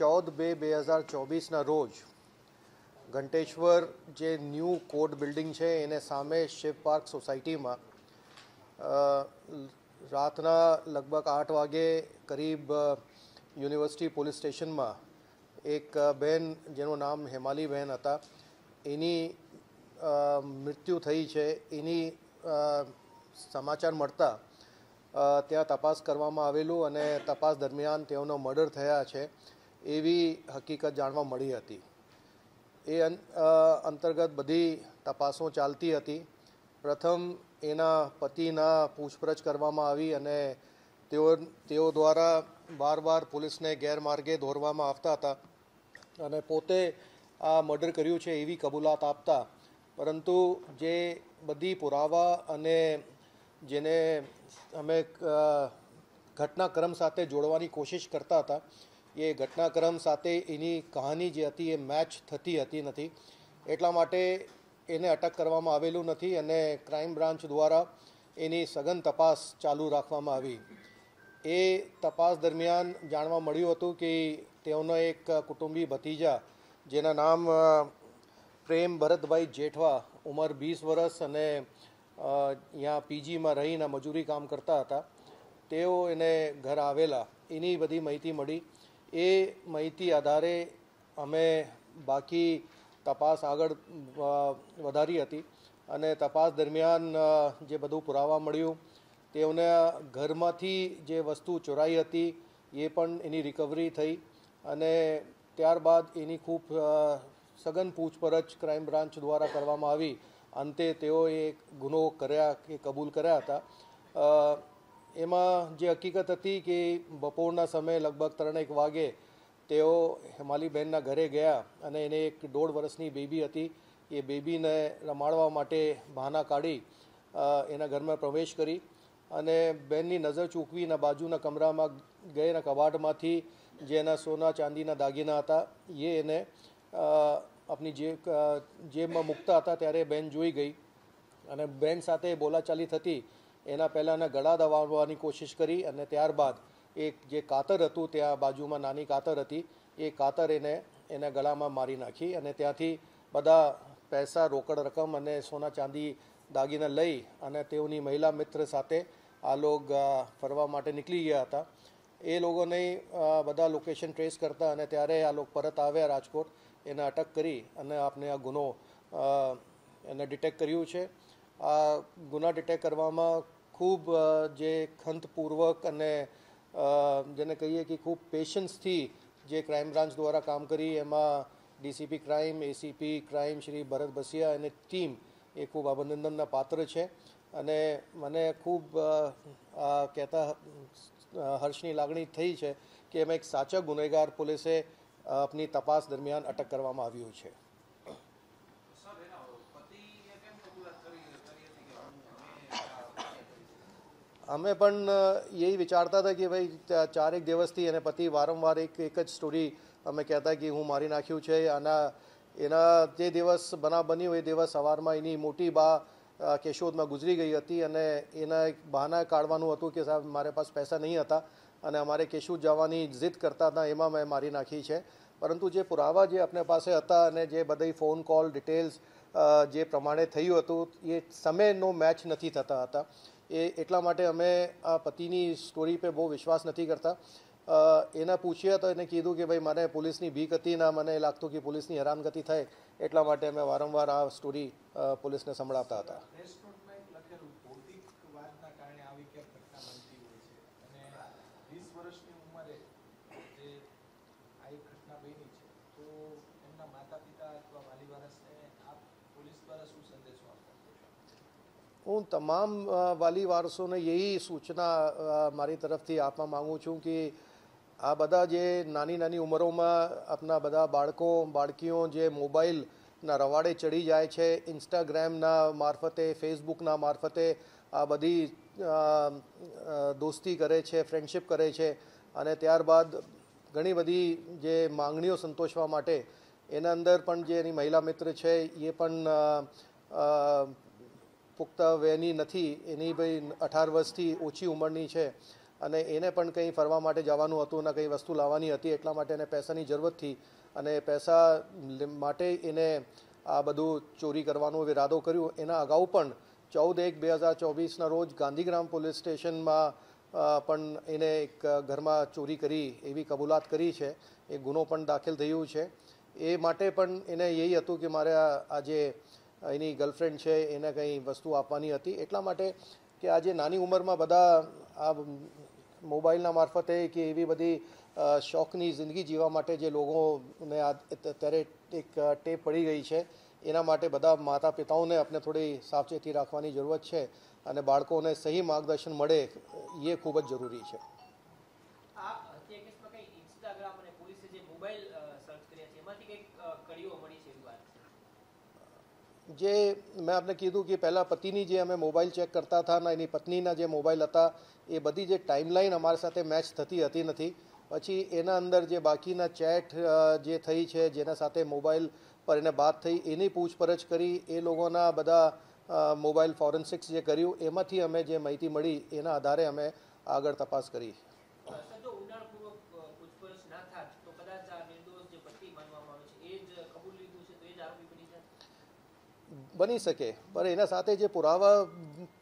ચૌદ બે બે હજાર ચોવીસના રોજ ઘંટેશ્વર જે ન્યૂ કોર્ટ બિલ્ડિંગ છે એને સામે શિવ પાર્ક સોસાયટીમાં રાતના લગભગ આઠ વાગે કરીબ યુનિવર્સિટી પોલીસ સ્ટેશનમાં એક બહેન જેનું નામ હેમાલી બહેન હતા એની મૃત્યુ થઈ છે એની સમાચાર મળતા ત્યાં તપાસ કરવામાં આવેલું અને તપાસ દરમિયાન તેઓનો મર્ડર થયા છે એવી હકીકત જાણવા મળી હતી એ અંતર્ગત બધી તપાસો ચાલતી હતી પ્રથમ એના પતિના પૂછપરછ કરવામાં આવી અને તેઓ તેઓ દ્વારા બાર બાર પોલીસને ગેરમાર્ગે દોરવામાં આવતા હતા અને પોતે આ મર્ડર કર્યું છે એવી કબૂલાત આપતા પરંતુ જે બધી પુરાવા અને જેને અમે ઘટનાક્રમ સાથે જોડવાની કોશિશ કરતા હતા એ ઘટનાક્રમ સાથે એની કહાની જે હતી એ મેચ થતી હતી નથી એટલા માટે એને અટક કરવામાં આવેલું નથી અને ક્રાઇમ બ્રાન્ચ દ્વારા એની સઘન તપાસ ચાલુ રાખવામાં આવી એ તપાસ દરમિયાન જાણવા મળ્યું હતું કે તેઓનો એક કુટુંબી ભતીજા જેના નામ પ્રેમ ભરતભાઈ જેઠવા ઉંમર વીસ વર્ષ અને અહીંયા પીજીમાં રહીને મજૂરી કામ કરતા હતા તેઓ એને ઘર આવેલા એની બધી માહિતી મળી એ માહિતી આધારે અમે બાકી તપાસ આગળ વધારી હતી અને તપાસ દરમિયાન જે બધું પુરાવા મળ્યું તેઓને ઘરમાંથી જે વસ્તુ ચોરાઈ હતી એ પણ એની રિકવરી થઈ અને ત્યારબાદ એની ખૂબ સઘન પૂછપરછ ક્રાઇમ બ્રાન્ચ દ્વારા કરવામાં આવી અંતે તેઓએ ગુનો કર્યા કે કબૂલ કર્યા હતા એમાં જે હકીકત હતી કે બપોરના સમયે લગભગ ત્રણ એક વાગે તેઓ હેમાલીબહેનના ઘરે ગયા અને એને એક દોઢ વર્ષની બેબી હતી એ બેબીને રમાડવા માટે બહાના કાઢી એના ઘરમાં પ્રવેશ કરી અને બહેનની નજર ચૂકવીને બાજુના કમરામાં ગયેલા કબાટમાંથી જે એના સોના ચાંદીના દાગીના હતા એ એને આપની જે જેબમાં મૂકતા હતા ત્યારે બેન જોઈ ગઈ અને બેન સાથે બોલાચાલી થતી એના પહેલાં એને ગળા દબાવવાની કોશિશ કરી અને ત્યારબાદ એક જે કાતર હતું ત્યાં બાજુમાં નાની કાતર હતી એ કાતર એને એના ગળામાં મારી નાખી અને ત્યાંથી બધા પૈસા રોકડ રકમ અને સોના ચાંદી દાગીને લઈ અને તેઓની મહિલા મિત્ર સાથે આ લોક ફરવા માટે નીકળી ગયા હતા એ લોકોને બધા લોકેશન ટ્રેસ કરતા અને ત્યારે આ લોકો પરત આવ્યા રાજકોટ એને અટક કરી અને આપણે આ ગુનો એને ડિટેક્ટ કર્યું છે આ ગુના ડિટેક્ટ કરવામાં ખૂબ જે ખંતપૂર્વક અને જેને કહીએ કે ખૂબ પેશન્સથી જે ક્રાઇમ બ્રાન્ચ દ્વારા કામ કરી એમાં DCP crime ACP crime Shri Bharat Basiya અને ટીમ એ ખૂબ અભિનંદનના પાત્ર છે અને મને ખૂબ કહેતા હર્ષની લાગણી થઈ છે કે એમાં એક સાચા ગુનેગાર પોલીસે આપની તપાસ દરમિયાન અટક કરવામાં આવ્યું છે અમે પણ એ વિચારતા હતા કે ભાઈ ચારેક દિવસથી એને પતિ વારંવાર એક એક જ સ્ટોરી અમે કહેતા કે હું મારી નાખ્યું છે અને એના જે દિવસ બના બન્યો એ દિવસ સવારમાં એની મોટી બા કેશોદમાં ગુજરી ગઈ હતી અને એના એક બહાના કાઢવાનું હતું કે સાહેબ મારે પાસે પૈસા નહીં હતા અને અમારે કેશોદ જવાની જીદ કરતા હતા એમાં મેં મારી નાખી છે પરંતુ જે પુરાવા જે આપને પાસે હતા અને જે બધી ફોન કોલ ડિટેલ્સ જે પ્રમાણે થયું હતું એ સમયનો મેચ નથી થતા હતા એ એટલા માટે અમે આ પતિની સ્ટોરી પર બહુ વિશ્વાસ નથી કરતા એને પૂછ્યા તો એને કીધું કે ભાઈ મને પોલીસની બીક હતી ના મને લાગતું કે પોલીસની હેરાનગતિ થાય એટલા માટે અમે વારંવાર આ સ્ટોરી પોલીસને સંભળાવતા હતા માતા પિતા અથવા વાલી વારસને આપ પોલીસ દ્વારા શું હું તમામ વાલી વારસોને એ સૂચના મારી તરફથી આપવા માગું છું કે આ બધા જે નાની નાની ઉંમરોમાં આપના બધા બાળકો બાળકીઓ જે મોબાઈલના રવાડે ચડી જાય છે ઇન્સ્ટાગ્રામના મારફતે ફેસબુકના મારફતે આ બધી દોસ્તી કરે છે ફ્રેન્ડશિપ કરે છે અને ત્યારબાદ ઘણી બધી જે માંગણીઓ સંતોષવા માટે એના અંદર પણ જે એની મહિલા મિત્ર છે એ પણ પુખ્ત વેની નથી એની ભાઈ અઢાર વર્ષથી ઓછી ઉંમરની છે અને એને પણ કંઈ ફરવા માટે જવાનું હતું અને કંઈ વસ્તુ લાવવાની હતી એટલા માટે એને પૈસાની જરૂરત થઈ અને પૈસા માટે એને આ બધું ચોરી કરવાનો ઇરાદો કર્યો એના અગાઉ પણ ચૌદ એક બે હજાર ચોવીસના રોજ ગાંધીગ્રામ પોલીસ સ્ટેશનમાં પણ એને એક ઘરમાં ચોરી કરી એવી કબૂલાત કરી છે એ ગુનો પણ દાખલ થયું છે એ માટે પણ એને એ હતું કે મારે આજે જે એની ગર્લફ્રેન્ડ છે એને કંઈ વસ્તુ આપવાની હતી એટલા માટે કે આજે નાની ઉંમરમાં બધા આ મોબાઈલના મારફતે કે એવી બધી શોખની જિંદગી જીવવા માટે જે લોકોને આ અત્યારે એક ટેપ પડી ગઈ છે એના માટે બધા માતા પિતાઓને આપણે થોડી સાવચેતી રાખવાની જરૂરત છે અને બાળકોને સહી માર્ગદર્શન મળે એ ખૂબ જ જરૂરી છે મોબાઈલ છે જે મેં આપને કીધું કે પહેલાં પતિની જે અમે મોબાઈલ ચેક કરતા હતા અને એની પત્નીના જે મોબાઈલ હતા એ બધી જે ટાઈમલાઈન અમારી સાથે મેચ થતી હતી નથી પછી એના અંદર જે બાકીના ચેટ જે થઈ છે જેના સાથે મોબાઈલ પર એને વાત થઈ એની પૂછપરછ કરી એ લોકોના બધા મોબાઈલ ફોરેન્સિક્સ જે કર્યું એમાંથી અમે જે માહિતી મળી એના આધારે અમે આગળ તપાસ કરી બની શકે પણ એના સાથે જે પુરાવા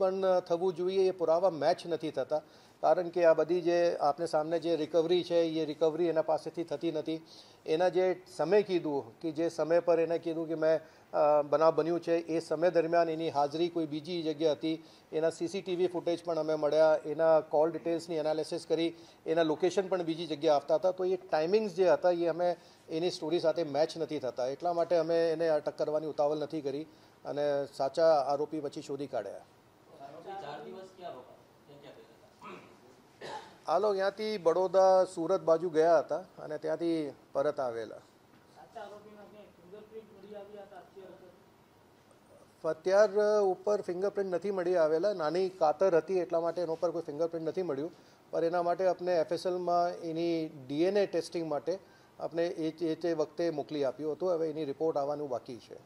પણ થવું જોઈએ એ પુરાવા મેચ નથી થતા કારણ કે આ બધી જે આપને સામને જે રિકવરી છે એ રિકવરી એના પાસેથી થતી નથી એના જે સમય કીધું કે જે સમય પર એને કીધું કે મેં બનાવ બન્યું છે એ સમય દરમિયાન એની હાજરી કોઈ બીજી જગ્યા હતી એના સીસીટીવી ફૂટેજ પણ અમે મળ્યા એના કોલ ડિટેલ્સની એનાલિસિસ કરી એના લોકેશન પણ બીજી જગ્યા આપતા હતા તો એ ટાઈમિંગ્સ જે હતા એ અમે એની સ્ટોરી સાથે મેચ નથી થતા એટલા માટે અમે એને અટક કરવાની ઉતાવળ નથી કરી અને સાચા આરોપી પછી શોધી કાઢ્યા આ લોકો ત્યાંથી બડોદા સુરત બાજુ ગયા હતા અને ત્યાંથી પરત આવેલા અત્યાર ઉપર ફિંગરપ્રિન્ટ નથી મળી આવેલા નાની કાતર હતી એટલા માટે એના ઉપર કોઈ ફિંગરપ્રિન્ટ નથી મળ્યું પણ એના માટે આપણે એફએસએલમાં એની ડીએનએ ટેસ્ટિંગ માટે આપણે એ તે વખતે મોકલી આપ્યું હતું હવે એની રિપોર્ટ આવવાનું બાકી છે